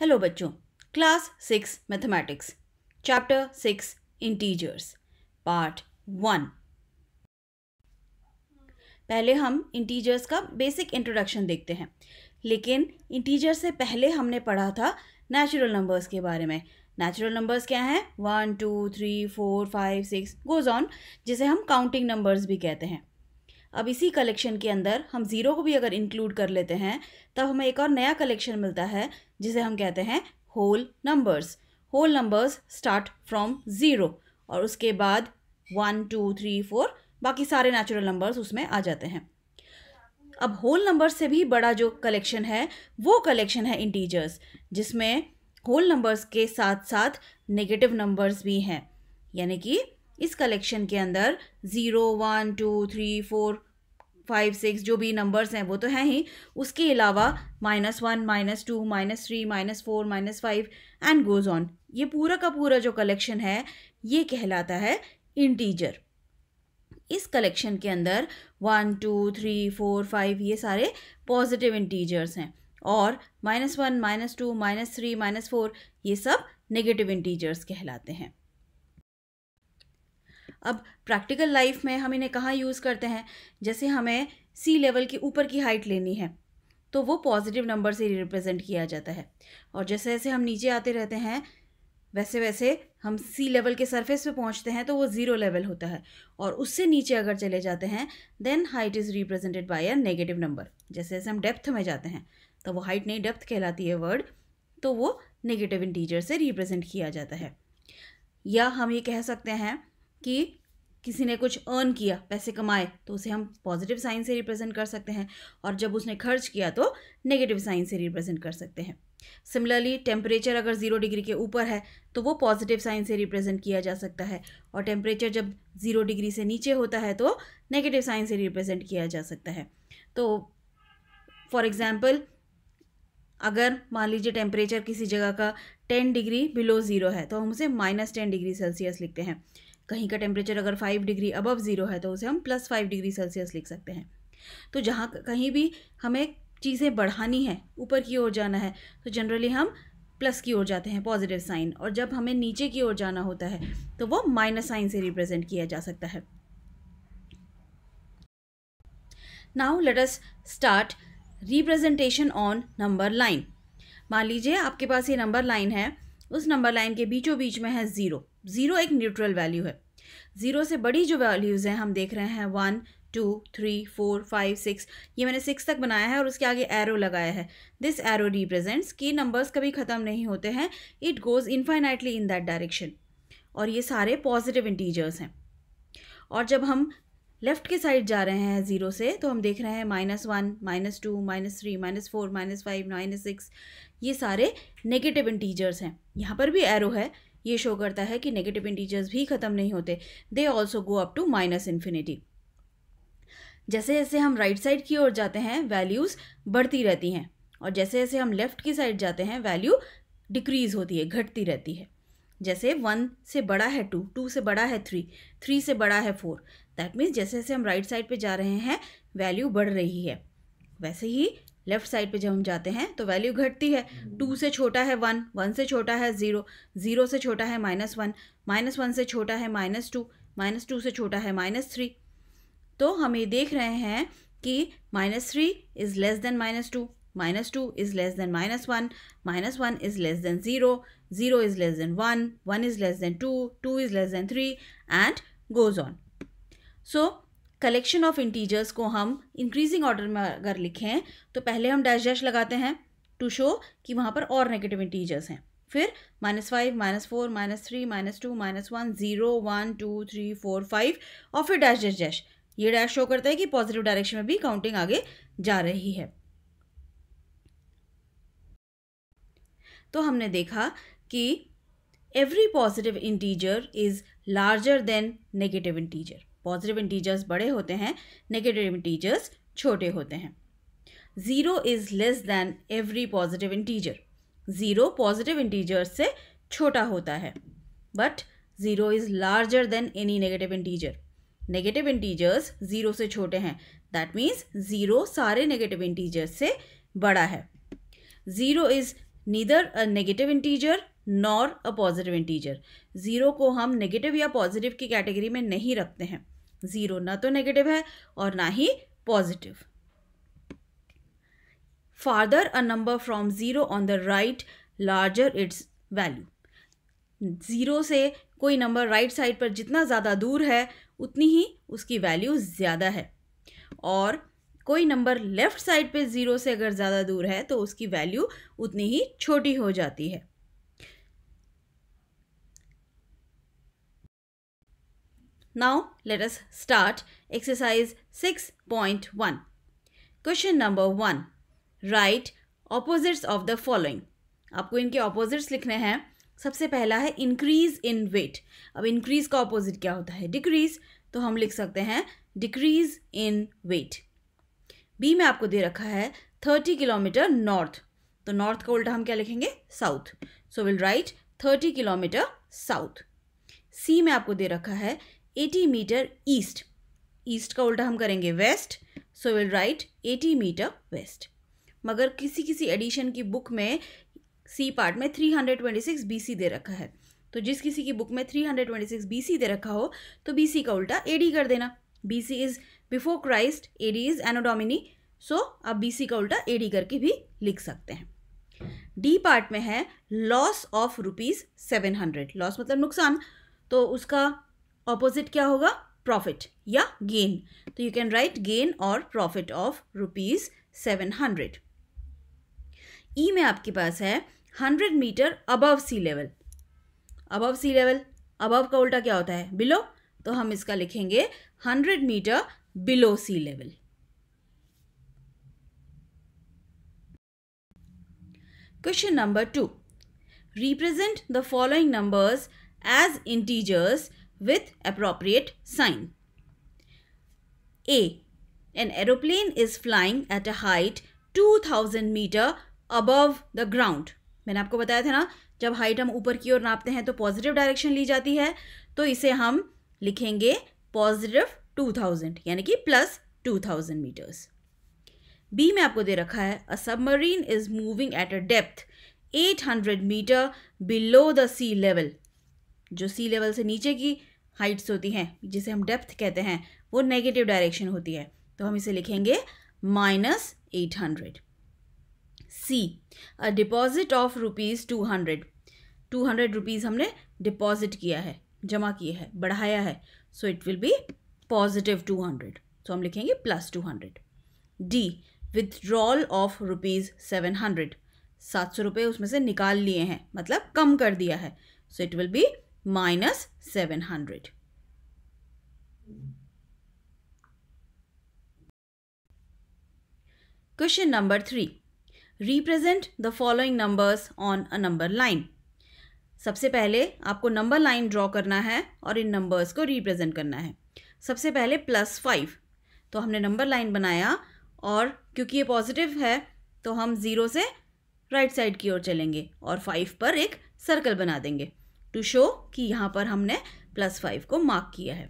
Hello बच्चों class six mathematics chapter six integers part one पहले हम इंटीजर्स का बेसिक इंट्रोडक्शन देखते हैं लेकिन इंटीजर्स से पहले हमने पढ़ा था नेचुरल नंबर्स के बारे में नेचुरल नंबर्स क्या हैं one two three four five six goes on जिसे हम काउंटिंग नंबर्स भी कहते हैं अब इसी कलेक्शन के अंदर हम ज़ीरो को भी अगर इंक्लूड कर लेते हैं तब हमें एक और नया कलेक्शन मिलता है जिसे हम कहते हैं whole numbers whole numbers start from zero और उसके बाद वन टू थ्री फोर बाकी सारे नेचुरल नंबर्स उसमें आ जाते हैं अब होल नंबर से भी बड़ा जो कलेक्शन है वो कलेक्शन है इंटीजर्स जिसमें होल नंबर्स के साथ साथ नेगेटिव नंबर्स भी हैं यानी कि इस कलेक्शन के अंदर zero one two three four five six जो भी नंबर्स हैं वो तो हैं ही उसके अलावा minus one minus two minus three minus four minus five and goes on ये पूरा का पूरा जो कलेक्शन है ये कहलाता है इंटीजर इस कलेक्शन के अंदर one two three four five ये सारे पॉजिटिव इंटीजर्स हैं और minus one minus two minus three minus four ये सब नेगेटिव इंटीजर्स कहलाते हैं अब प्रैक्टिकल लाइफ में हम इन्हें कहाँ यूज़ करते हैं जैसे हमें सी लेवल के ऊपर की हाइट लेनी है तो वो पॉजिटिव नंबर से रिप्रेजेंट किया जाता है और जैसे जैसे हम नीचे आते रहते हैं वैसे वैसे हम सी लेवल के सरफेस पे पहुंचते हैं तो वो ज़ीरो लेवल होता है और उससे नीचे अगर चले जाते हैं then height is represented by a negative number जैसे जैसे हम डेप्थ में जाते हैं तो वो हाइट नहीं डेप्थ कहलाती है वर्ड तो वो नेगेटिव इंटीजर से रिप्रेजेंट किया जाता है या हम ये कह सकते हैं कि किसी ने कुछ अर्न किया पैसे कमाए तो उसे हम पॉजिटिव साइन से रिप्रेजेंट कर सकते हैं और जब उसने खर्च किया तो नेगेटिव साइन से रिप्रेजेंट कर सकते हैं सिमिलरली टेम्परेचर अगर ज़ीरो डिग्री के ऊपर है तो वो पॉजिटिव साइन से रिप्रेजेंट किया जा सकता है और टेम्परेचर जब ज़ीरो डिग्री से नीचे होता है तो नेगेटिव साइन से रिप्रेजेंट किया जा सकता है तो फॉर एग्ज़ाम्पल अगर मान लीजिए टेम्परेचर किसी जगह का टेन डिग्री बिलो ज़ीरो है तो हम उसे माइनस टेन डिग्री सेल्सियस लिखते हैं कहीं का टेम्परेचर अगर फाइव डिग्री अबव ज़ीरो है तो उसे हम प्लस फाइव डिग्री सेल्सियस लिख सकते हैं तो जहाँ कहीं भी हमें चीज़ें बढ़ानी है ऊपर की ओर जाना है तो जनरली हम प्लस की ओर जाते हैं पॉजिटिव साइन और जब हमें नीचे की ओर जाना होता है तो वो माइनस साइन से रिप्रेजेंट किया जा सकता है now let us start representation on number line मान लीजिए आपके पास ये नंबर लाइन है उस नंबर लाइन के बीचों बीच में है ज़ीरो ज़ीरो एक न्यूट्रल वैल्यू है ज़ीरो से बड़ी जो वैल्यूज़ हैं हम देख रहे हैं one two three four five six ये मैंने सिक्स तक बनाया है और उसके आगे एरो लगाया है दिस एरो रिप्रेजेंट्स कि नंबर्स कभी ख़त्म नहीं होते हैं it goes infinitely in that direction और ये सारे पॉजिटिव इंटीजर्स हैं और जब हम लेफ्ट के साइड जा रहे हैं ज़ीरो से तो हम देख रहे हैं minus one minus two minus three minus four minus five minus six ये सारे नेगेटिव इंटीजर्स हैं यहाँ पर भी एरो है ये शो करता है कि नेगेटिव इंटीजर्स भी ख़त्म नहीं होते they also go up to minus infinity जैसे जैसे हम राइट right साइड की ओर जाते हैं वैल्यूज़ बढ़ती रहती हैं और जैसे जैसे हम लेफ़्ट की साइड जाते हैं वैल्यू डिक्रीज़ होती है घटती रहती है जैसे वन से बड़ा है टू टू से बड़ा है थ्री थ्री से बड़ा है फोर दैट मीन्स जैसे जैसे हम राइट साइड पे जा रहे हैं वैल्यू बढ़ रही है वैसे ही लेफ्ट साइड पे जब हम जाते हैं तो वैल्यू घटती है टू से छोटा है वन वन से छोटा है ज़ीरो ज़ीरो से छोटा है माइनस वन माइनस वन से छोटा है माइनस टू माइनस टू से छोटा है माइनस थ्री तो हम ये देख रहे हैं कि minus three is less than minus two minus two is less than minus one minus one is less than zero zero is less than one one is less than two two is less than three and goes on so collection of integers को हम increasing order में अगर लिखें तो पहले हम dash dash लगाते हैं टू शो कि वहाँ पर और नेगेटिव इंटीजर्स हैं फिर minus five minus four minus three minus two minus one zero one two three four five और फिर डैश डैश डैश ये डैश शो करता है कि पॉजिटिव डायरेक्शन में भी काउंटिंग आगे जा रही है तो हमने देखा कि every positive integer is larger than negative integer positive integers बड़े होते हैं नेगेटिव इंटीजर्स छोटे होते हैं zero is less than every positive integer zero positive integers से छोटा होता है but zero is larger than any negative integer negative integers zero से छोटे हैं दैट मीन्स ज़ीरो सारे नेगेटिव इंटीजर्स से बड़ा है zero is neither a negative integer nor a positive integer zero को हम नेगेटिव या पॉजिटिव की कैटेगरी में नहीं रखते हैं ज़ीरो ना तो नेगेटिव है और ना ही positive farther a number from zero on the right larger its value zero से कोई नंबर राइट साइड पर जितना ज़्यादा दूर है उतनी ही उसकी वैल्यू ज़्यादा है और कोई नंबर लेफ्ट साइड पे ज़ीरो से अगर ज़्यादा दूर है तो उसकी वैल्यू उतनी ही छोटी हो जाती है now let us start exercise six point one question number one right opposites of the following आपको इनके ऑपोजिट्स लिखने हैं सबसे पहला है इंक्रीज इन वेट अब इंक्रीज का ऑपोजिट क्या होता है डिक्रीज तो हम लिख सकते हैं डिक्रीज इन वेट बी में आपको दे रखा है थर्टी किलोमीटर नॉर्थ तो नॉर्थ का उल्टा हम क्या लिखेंगे south so will write thirty kilometre south C में आपको दे रखा है एटी मीटर ईस्ट ईस्ट का उल्टा हम करेंगे west so will write eighty meter west मगर किसी किसी एडिशन की बुक में सी पार्ट में three hundred twenty six B C दे रखा है तो जिस किसी की बुक में three hundred twenty six B C दे रखा हो तो बी सी का उल्टा ए डी कर देना B C is before Christ AD is anno domini so आप सी का उल्टा एडी करके भी लिख सकते हैं डी पार्ट में है loss of rupees seven hundred loss मतलब नुकसान तो उसका ऑपोजिट क्या होगा प्रॉफिट या गेन तो यू कैन राइट गेन और profit of rupees seven hundred E में आपके पास है hundred meter above sea level above sea level above का उल्टा क्या होता है बिलो तो हम इसका लिखेंगे hundred meter below sea level. Question number 2. Represent the following numbers as integers with appropriate sign. A. An aeroplane is flying at a height 2000 meter above the ground. मैंने आपको बताया था ना जब हाइट हम ऊपर की ओर नापते हैं तो पॉजिटिव डायरेक्शन ली जाती है तो इसे हम लिखेंगे पॉजिटिव टू थाउजेंड यानी कि plus two thousand meters B में आपको दे रखा है a submarine is moving at a depth 800 meter below the sea level जो सी लेवल से नीचे की हाइट्स होती हैं जिसे हम डेप्थ कहते हैं वो नेगेटिव डायरेक्शन होती है तो हम इसे लिखेंगे minus eight hundred C a deposit of rupees two hundred two hundred rupees हमने डिपॉजिट किया है जमा किया है बढ़ाया है so it will be positive two hundred तो हम लिखेंगे plus two hundred D withdrawal of rupees seven hundred सात सौ रुपये उसमें से निकाल लिए हैं मतलब कम कर दिया है so it will be minus seven hundred question number three represent the following numbers on a number line सबसे पहले आपको नंबर लाइन ड्रॉ करना है और इन नंबर्स को रिप्रेजेंट करना है सबसे पहले प्लस फाइव तो हमने नंबर लाइन बनाया और क्योंकि ये पॉजिटिव है तो हम ज़ीरो से राइट साइड की ओर चलेंगे और फाइव पर एक सर्कल बना देंगे टू शो कि यहाँ पर हमने प्लस फाइव को मार्क किया है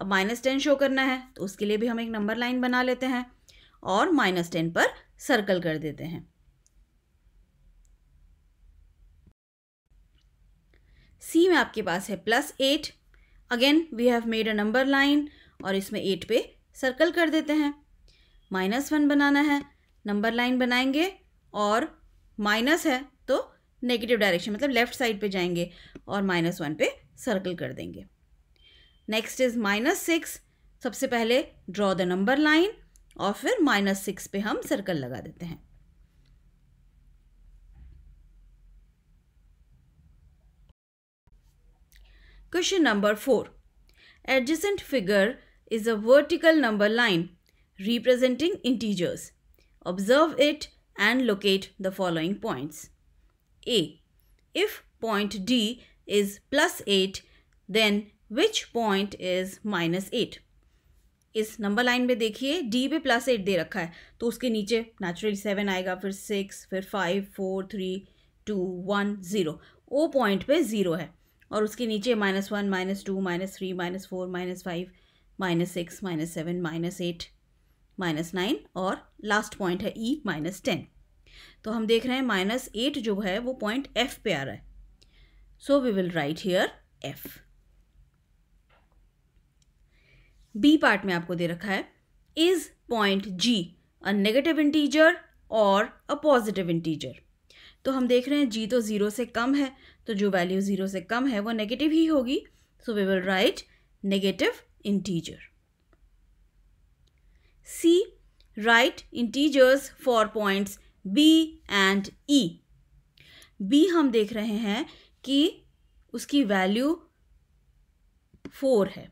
अब माइनस टेन शो करना है तो उसके लिए भी हम एक नंबर लाइन बना लेते हैं और माइनस टेन पर सर्कल कर देते हैं सी में आपके पास है plus eight again we have made a number line और इसमें एट पे सर्कल कर देते हैं माइनस वन बनाना है नंबर लाइन बनाएंगे और माइनस है तो नेगेटिव डायरेक्शन मतलब लेफ्ट साइड पे जाएंगे और माइनस वन पे सर्कल कर देंगे नेक्स्ट इज़ माइनस सिक्स सबसे पहले ड्रॉ द नंबर लाइन और फिर माइनस सिक्स पे हम सर्कल लगा देते हैं Question number 4. Adjacent figure is a vertical number line representing integers. Observe it and locate the following points. A. If point D is plus 8, then which point is minus 8? इस number line में देखिए D पे plus eight दे रखा है तो उसके नीचे naturally seven आएगा फिर सिक्स फिर five four three two one zero O point पे ज़ीरो है और उसके नीचे minus one minus two minus three minus four minus five minus six minus seven minus eight minus nine और लास्ट पॉइंट है ई माइनस टेन तो हम देख रहे हैं माइनस एट जो है वो पॉइंट एफ पे आ रहा है so we will write here F B part में आपको दे रखा है is point G a negative integer और अ पॉजिटिव इंटीजर तो हम देख रहे हैं जी तो ज़ीरो से कम है तो जो वैल्यू ज़ीरो से कम है वो नेगेटिव ही होगी so we will write negative integer C write integers for points B and E B हम देख रहे हैं कि उसकी वैल्यू फोर है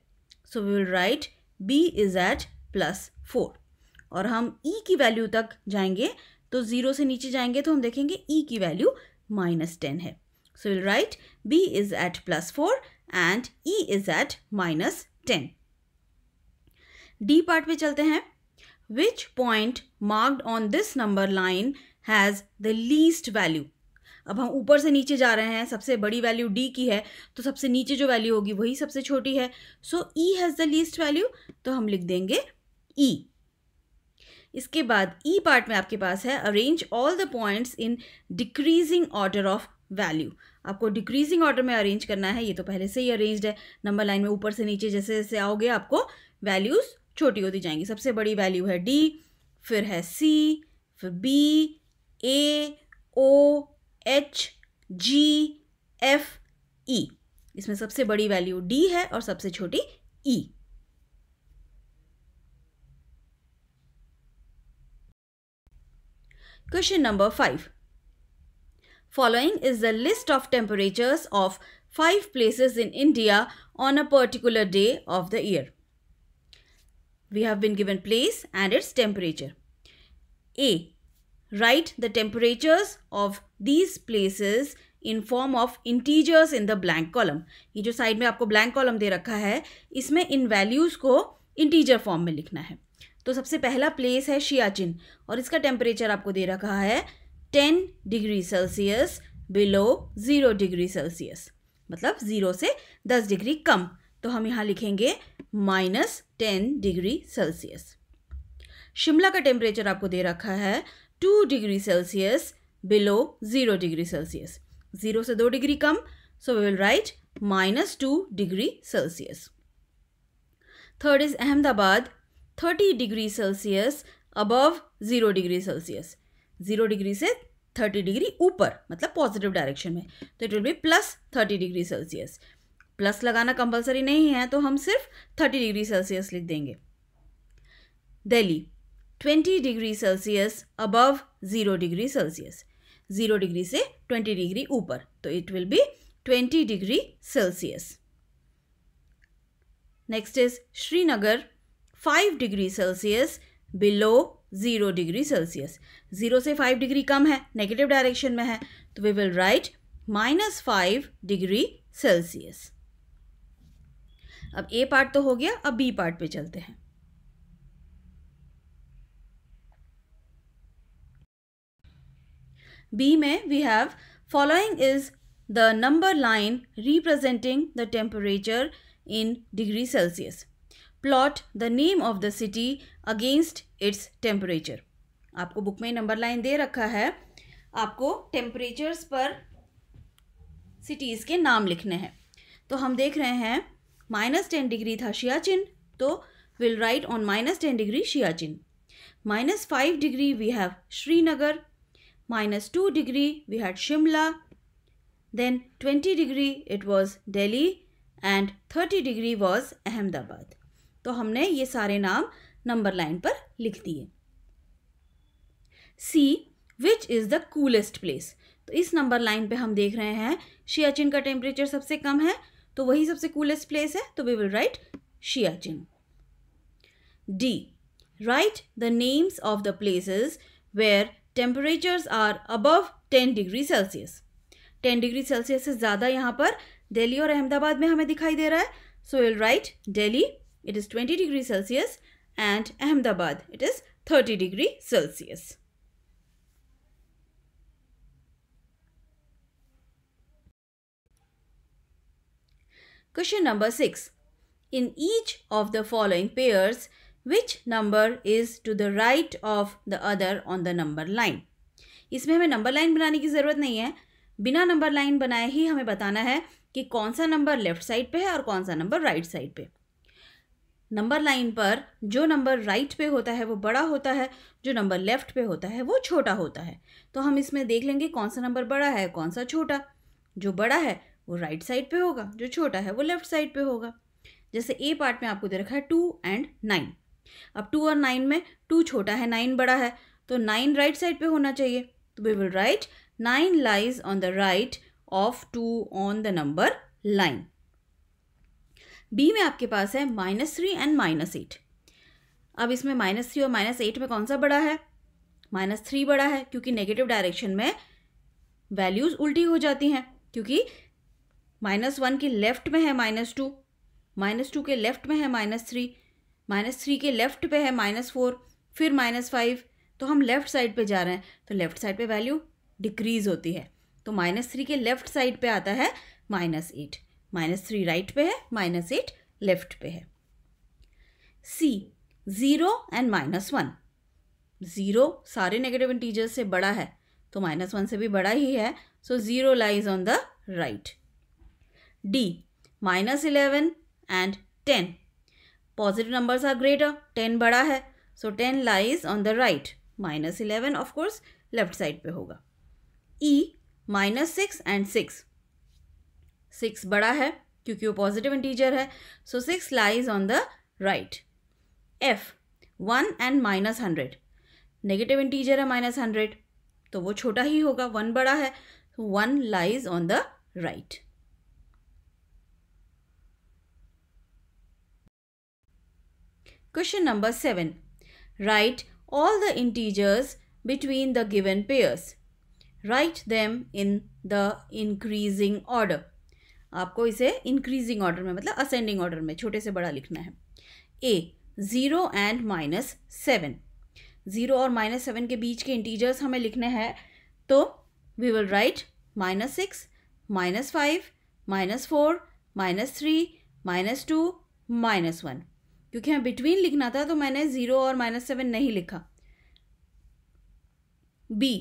so we will write B is eight plus four और हम ई e की वैल्यू तक जाएंगे तो ज़ीरो से नीचे जाएंगे तो हम देखेंगे ई e की वैल्यू माइनस टेन है So we'll write B is at plus 4 and E is at minus 10. D part पे चलते हैं Which point marked on this number line has the least value? अब हम ऊपर से नीचे जा रहे हैं सबसे बड़ी वैल्यू डी की है तो सबसे नीचे जो वैल्यू होगी वही सबसे छोटी है so E has the least value तो हम लिख देंगे ई e. इसके बाद ई e पार्ट में आपके पास है arrange all the points in decreasing order of value आपको डिक्रीजिंग ऑर्डर में अरेंज करना है ये तो पहले से ही अरेंज है नंबर लाइन में ऊपर से नीचे जैसे जैसे आओगे आपको वैल्यूज़ छोटी होती जाएंगी सबसे बड़ी वैल्यू है डी फिर है सी फिर B A O H G F E इसमें सबसे बड़ी वैल्यू डी है और सबसे छोटी E e. Question number five Following is the list of temperatures of five places in India on a particular day of the year. We have been given place and its temperature. A. Write the temperatures of these places in form of integers in the blank column ये जो side में आपको blank column दे रखा है इसमें इन values को integer form में लिखना है तो सबसे पहला प्लेस है शियाचिन और इसका टेम्परेचर आपको दे रखा है ten degree Celsius below zero degree Celsius मतलब ज़ीरो से दस डिग्री कम तो हम यहाँ लिखेंगे minus ten degree Celsius Shimla का टेम्परेचर आपको दे रखा है two degree Celsius below zero degree Celsius ज़ीरो से दो डिग्री कम so we will write minus two degree Celsius third is Ahmedabad thirty degree Celsius above zero degree Celsius zero degree से थर्टी डिग्री ऊपर मतलब पॉजिटिव डायरेक्शन में तो it will be plus thirty degree Celsius plus लगाना compulsory नहीं है तो हम सिर्फ थर्टी डिग्री सेल्सियस लिख देंगे Delhi twenty degree Celsius above zero degree Celsius zero degree से ट्वेंटी डिग्री ऊपर तो it will be twenty degree Celsius next is Srinagar five degree Celsius below zero degree Celsius ज़ीरो से फाइव डिग्री कम है negative direction में है तो we will write minus five degree Celsius अब ए पार्ट तो हो गया अब बी पार्ट पे चलते हैं बी में we have following is the number line representing the temperature in degree Celsius plot the name of the city against its temperature आपको बुक में नंबर लाइन दे रखा है आपको टेम्परेचर्स पर सिटीज़ के नाम लिखने हैं तो हम देख रहे हैं माइनस टेन डिग्री था शियाचिन तो will write on minus ten degree Siachen minus five degree we have Srinagar minus two degree we had Shimla then twenty degree it was Delhi and thirty degree was Ahmedabad तो हमने ये सारे नाम नंबर लाइन पर लिख दिए C which is the coolest place तो इस नंबर लाइन पे हम देख रहे हैं शियाचिन का टेम्परेचर सबसे कम है तो वही सबसे कूलेस्ट प्लेस है तो we will write Siachen D write the names of the places where temperatures are above ten degree Celsius ten degree Celsius से ज़्यादा यहां पर दिल्ली और अहमदाबाद में हमें दिखाई दे रहा है so will write Delhi it is 20 degree Celsius and Ahmedabad it is 30 degree Celsius. Question number 6. In each of the following pairs, which number is to the right of the other on the number line? इसमें हमें number line बनाने की ज़रूरत नहीं है बिना number line बनाए ही हमें बताना है कि कौन सा नंबर लेफ्ट साइड पे है और कौन सा नंबर राइट साइड पे नंबर लाइन पर जो नंबर राइट पे होता है वो बड़ा होता है जो नंबर लेफ्ट पे होता है वो छोटा होता है तो हम इसमें देख लेंगे कौन सा नंबर बड़ा है कौन सा छोटा जो बड़ा है वो राइट साइड पे होगा जो छोटा है वो लेफ्ट साइड पे होगा जैसे ए पार्ट में आपको दे रखा है टू एंड नाइन अब टू और नाइन में टू छोटा है नाइन बड़ा है तो नाइन राइट साइड पे होना चाहिए तो we will write nine lies on the right of two on the number line B में आपके पास है minus three and minus eight अब इसमें माइनस थ्री और माइनस एट में कौन सा बड़ा है माइनस थ्री बड़ा है क्योंकि नेगेटिव डायरेक्शन में वैल्यूज़ उल्टी हो जाती हैं क्योंकि माइनस वन के लेफ्ट में है माइनस टू माइनस टू के लेफ्ट में है माइनस थ्री माइनस थ्री के लेफ्ट पे है माइनस फोर फिर माइनस फाइव तो हम लेफ़्ट साइड पे जा रहे हैं तो लेफ़्ट साइड पे वैल्यू डिक्रीज़ होती है तो माइनस थ्री के लेफ़्ट साइड पे आता है minus eight minus three right पे है माइनस एट लेफ्ट पे है C zero and minus one zero सारे नेगेटिव इंटीजर्स से बड़ा है तो माइनस वन से भी बड़ा ही है so zero lies on the right D minus eleven and ten positive numbers are greater ten बड़ा है so ten lies on the right minus eleven of course left side पे होगा E e, minus six and six six बड़ा है क्योंकि वो positive integer है so six lies on the right F one and minus hundred negative integer है minus hundred तो वो छोटा ही होगा वन बड़ा है one lies on the right question number seven write all the integers between the given pairs write them in the increasing order आपको इसे इंक्रीजिंग ऑर्डर में मतलब असेंडिंग ऑर्डर में छोटे से बड़ा लिखना है A zero and minus seven zero और माइनस सेवन के बीच के इंटीजर्स हमें लिखने हैं तो we will write minus six minus five minus four minus three minus two minus one क्योंकि हमें बिटवीन लिखना था तो मैंने ज़ीरो और माइनस सेवन नहीं लिखा B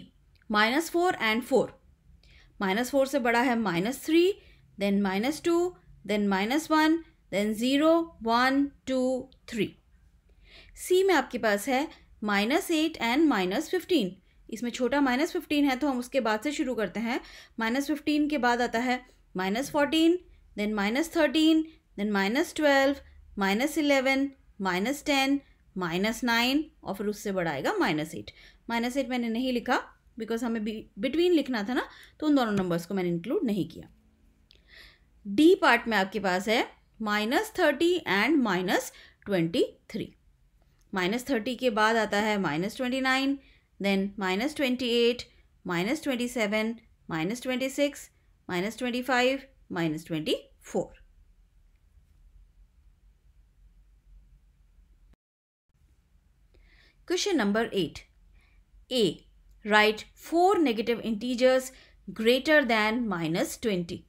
minus four and four minus four से बड़ा है minus three then minus 2, then minus 1, then zero one two three C में आपके पास है minus eight and minus fifteen इसमें छोटा माइनस फिफ्टीन है तो हम उसके बाद से शुरू करते हैं माइनस फिफ्टीन के बाद आता है minus fourteen then minus thirteen then minus twelve minus eleven minus ten minus nine और फिर उससे बढ़ाएगा माइनस एट माइनस एट मैंने नहीं लिखा बिकॉज हमें बिटवीन लिखना था ना तो उन दोनों नंबर्स को मैंने इंक्लूड नहीं किया डी पार्ट में आपके पास है minus thirty and minus twenty three minus thirty के बाद आता है minus twenty nine then minus twenty eight minus twenty seven minus twenty six minus twenty five minus twenty four question number eight A write four negative integers greater than minus twenty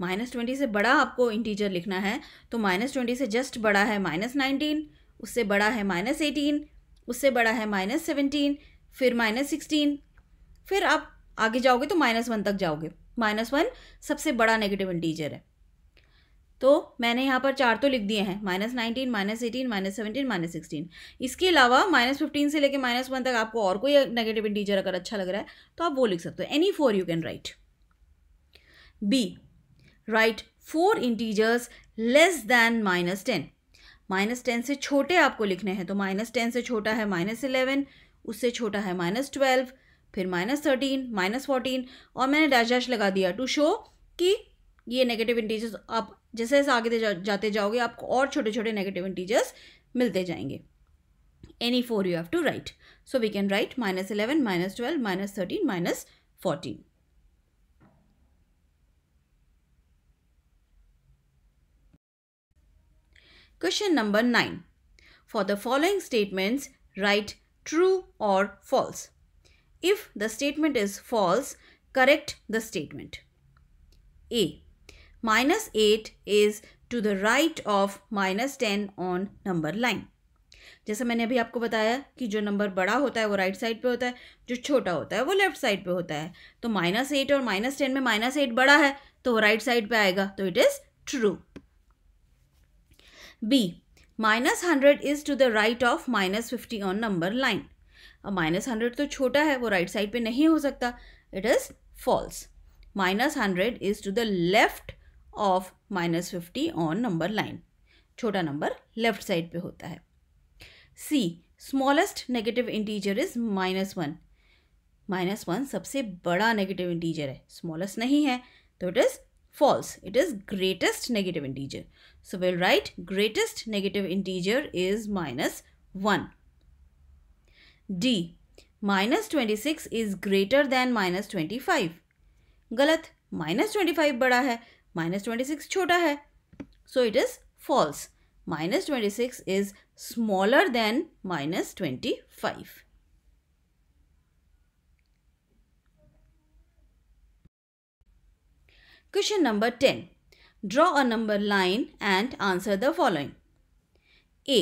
minus twenty से बड़ा आपको integer लिखना है तो minus twenty से just बड़ा है minus nineteen उससे बड़ा है माइनस एटीन उससे बड़ा है माइनस सेवनटीन फिर माइनस सिक्सटीन फिर आप आगे जाओगे तो माइनस वन तक जाओगे माइनस वन सबसे बड़ा नेगेटिव इंटीजर है तो मैंने यहाँ पर चार तो लिख दिए हैं minus nineteen minus eighteen minus seventeen minus sixteen इसके अलावा माइनस फिफ्टीन से लेकर माइनस वन तक आपको और कोई नेगेटिव इंटीजर अगर अच्छा लग रहा है तो आप वो लिख सकते हो any four you can write B write four integers less than minus ten minus ten से छोटे आपको लिखने हैं तो माइनस टेन से छोटा है माइनस इलेवन उससे छोटा है माइनस ट्वेल्व फिर माइनस थर्टीन माइनस फोर्टीन और मैंने डैश डैश लगा दिया टू शो कि ये नेगेटिव इंटीजर्स आप जैसे जैसे आगे जाते जाओगे आपको और छोटे छोटे नेगेटिव इंटीजर्स मिलते जाएंगे any four you have to write so we can write minus eleven minus twelve minus thirteen minus fourteen question number nine for the following statements write true और false if the statement is false correct the statement a minus eight is to the right of minus ten on number line जैसे मैंने अभी आपको बताया कि जो number बड़ा होता है वो राइट साइड पे होता है जो छोटा होता है वो लेफ्ट साइड पे होता है तो माइनस एट और माइनस टेन में माइनस एट बड़ा है तो वो राइट साइड पे आएगा तो it is true B. Minus hundred is to the right of minus fifty on number line अब माइनस हंड्रेड तो छोटा है वो राइट right साइड पे नहीं हो सकता it is false minus hundred is to the left of minus fifty on number line छोटा नंबर लेफ्ट साइड पे होता है C smallest negative integer is minus one minus one सबसे बड़ा नेगेटिव इंटीजर है स्मॉलेस्ट नहीं है तो it is false. It is greatest negative integer. So we'll write greatest negative integer is minus 1. D. Minus 26 is greater than minus 25. गलत Minus twenty twenty five बड़ा है minus twenty छोटा है false. Minus 26 is smaller than minus 25. Question number ten draw a number line and answer the following a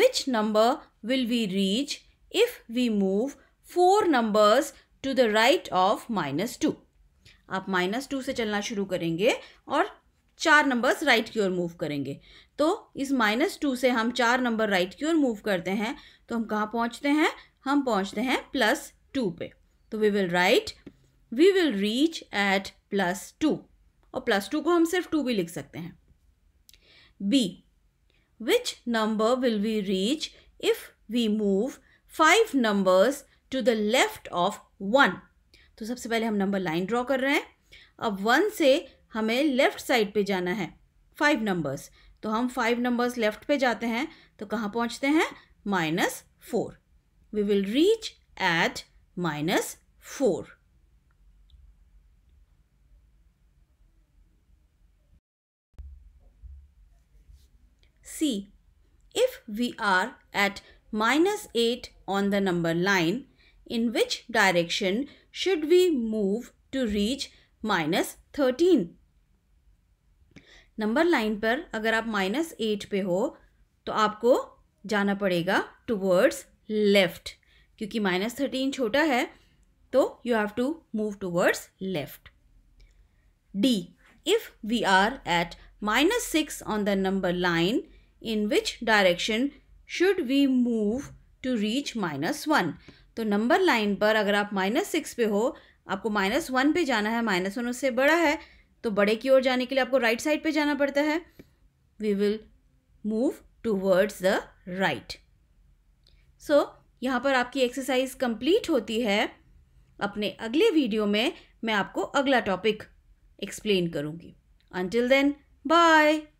which number will we reach if we move four numbers to the right of minus two आप minus two से चलना शुरू करेंगे और चार numbers right की ओर move करेंगे तो इस माइनस टू से हम चार नंबर राइट की ओर मूव करते हैं तो हम कहाँ पहुँचते हैं हम पहुँचते हैं प्लस टू पे तो we will write we will reach at plus two और प्लस टू को हम सिर्फ टू भी लिख सकते हैं B which number will we reach if we move five numbers to the left of one तो सबसे पहले हम नंबर लाइन ड्रॉ कर रहे हैं अब वन से हमें लेफ्ट साइड पे जाना है फाइव नंबर्स तो हम फाइव नंबर्स लेफ्ट पे जाते हैं तो कहाँ पहुँचते हैं minus four we will reach at minus four C. If we are at minus 8 on the number line, in which direction should we move to reach minus thirteen number line पर अगर आप माइनस एट पे हो तो आपको जाना पड़ेगा towards left क्योंकि माइनस थर्टीन छोटा है तो you have to move towards left D if we are at minus six on the number line in which direction should we move to reach minus one तो number line पर अगर आप minus six पे हो आपको minus one पे जाना है माइनस वन उससे बड़ा है तो बड़े की ओर जाने के लिए आपको राइट साइड पे जाना पड़ता है we will move towards the right so यहाँ पर आपकी एक्सरसाइज कंप्लीट होती है अपने अगले वीडियो में मैं आपको अगला टॉपिक एक्सप्लेन करूँगी अंटिल देन बाय